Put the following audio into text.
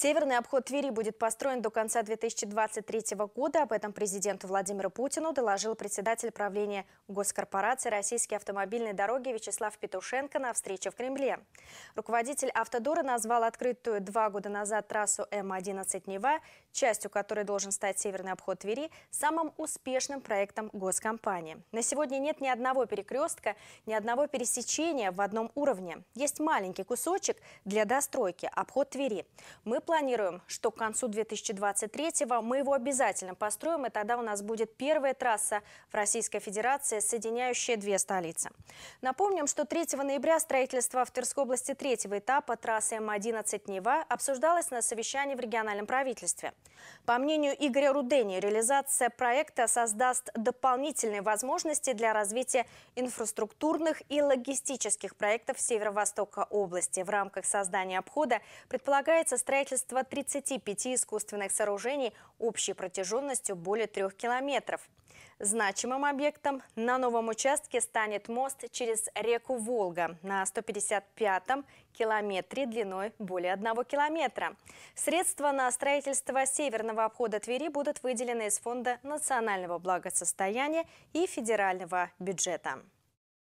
Северный обход Твери будет построен до конца 2023 года. Об этом президенту Владимиру Путину доложил председатель правления госкорпорации «Российские автомобильные дороги» Вячеслав Петушенко на встрече в Кремле. Руководитель «Автодора» назвал открытую два года назад трассу М-11 Нева, частью которой должен стать Северный обход Твери, самым успешным проектом госкомпании. На сегодня нет ни одного перекрестка, ни одного пересечения в одном уровне. Есть маленький кусочек для достройки – обход Твери. Мы планируем, что к концу 2023-го мы его обязательно построим, и тогда у нас будет первая трасса в Российской Федерации, соединяющая две столицы. Напомним, что 3 ноября строительство в Тверской области третьего этапа трассы М11 Нева обсуждалось на совещании в региональном правительстве. По мнению Игоря Рудени, реализация проекта создаст дополнительные возможности для развития инфраструктурных и логистических проектов Северо-Востока области. В рамках создания обхода предполагается строительство строительства 35 искусственных сооружений общей протяженностью более трех километров. Значимым объектом на новом участке станет мост через реку Волга на 155-м километре длиной более одного километра. Средства на строительство северного обхода Твери будут выделены из Фонда национального благосостояния и федерального бюджета.